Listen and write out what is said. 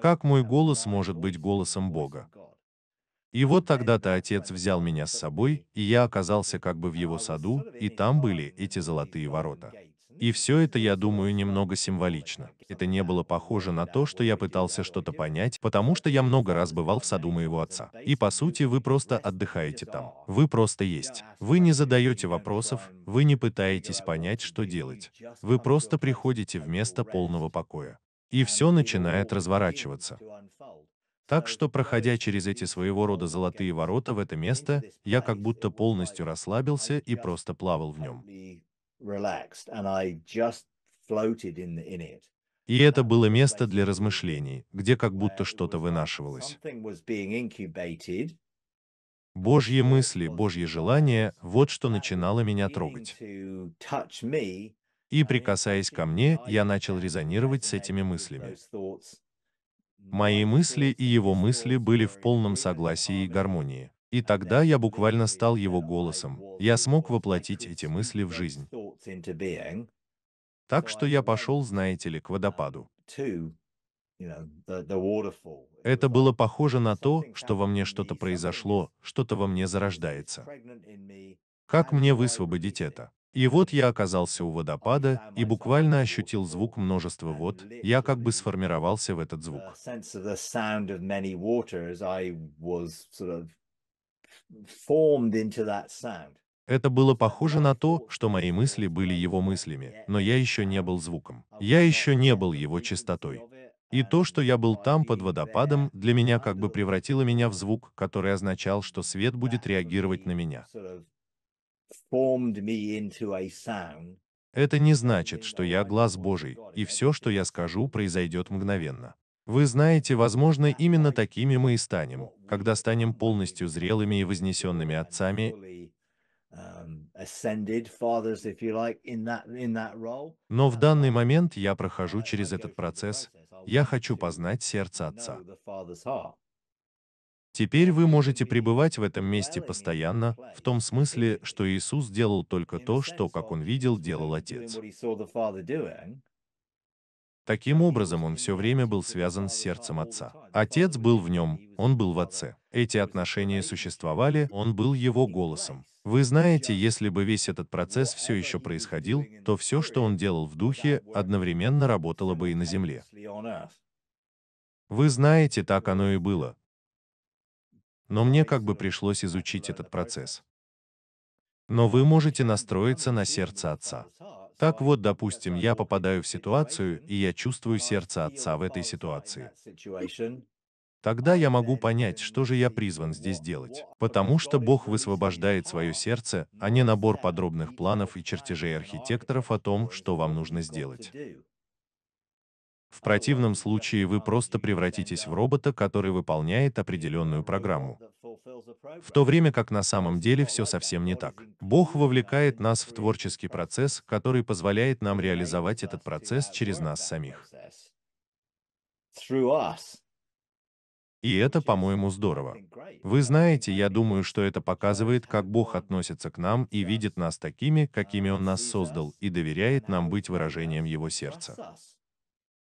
Как мой голос может быть голосом Бога? И вот тогда-то отец взял меня с собой, и я оказался как бы в его саду, и там были эти золотые ворота. И все это, я думаю, немного символично. Это не было похоже на то, что я пытался что-то понять, потому что я много раз бывал в саду моего отца. И по сути, вы просто отдыхаете там. Вы просто есть. Вы не задаете вопросов, вы не пытаетесь понять, что делать. Вы просто приходите в место полного покоя и все начинает разворачиваться. Так что, проходя через эти своего рода золотые ворота в это место, я как будто полностью расслабился и просто плавал в нем. И это было место для размышлений, где как будто что-то вынашивалось. Божьи мысли, Божьи желания — вот что начинало меня трогать. И прикасаясь ко мне, я начал резонировать с этими мыслями. Мои мысли и его мысли были в полном согласии и гармонии. И тогда я буквально стал его голосом. Я смог воплотить эти мысли в жизнь. Так что я пошел, знаете ли, к водопаду. Это было похоже на то, что во мне что-то произошло, что-то во мне зарождается. Как мне высвободить это? И вот я оказался у водопада и буквально ощутил звук множества вод, я как бы сформировался в этот звук. Uh, Это было похоже на то, что мои мысли были его мыслями, но я еще не был звуком. Я еще не был его чистотой. И то, что я был там под водопадом, для меня как бы превратило меня в звук, который означал, что свет будет реагировать на меня. Это не значит, что я глаз Божий, и все, что я скажу, произойдет мгновенно. Вы знаете, возможно, именно такими мы и станем, когда станем полностью зрелыми и вознесенными отцами. Um, Но в данный um, момент я прохожу через этот процесс. Я хочу познать сердце Отца. Теперь вы можете пребывать в этом месте постоянно, в том смысле, что Иисус делал только то, что, как он видел, делал Отец. Таким образом, он все время был связан с сердцем Отца. Отец был в нем, он был в Отце. Эти отношения существовали, он был его голосом. Вы знаете, если бы весь этот процесс все еще происходил, то все, что он делал в Духе, одновременно работало бы и на земле. Вы знаете, так оно и было но мне как бы пришлось изучить этот процесс. Но вы можете настроиться на сердце отца. Так вот, допустим, я попадаю в ситуацию, и я чувствую сердце отца в этой ситуации. Тогда я могу понять, что же я призван здесь делать, потому что Бог высвобождает свое сердце, а не набор подробных планов и чертежей архитекторов о том, что вам нужно сделать. В противном случае вы просто превратитесь в робота, который выполняет определенную программу. В то время как на самом деле все совсем не так. Бог вовлекает нас в творческий процесс, который позволяет нам реализовать этот процесс через нас самих. И это, по-моему, здорово. Вы знаете, я думаю, что это показывает, как Бог относится к нам и видит нас такими, какими Он нас создал, и доверяет нам быть выражением Его сердца.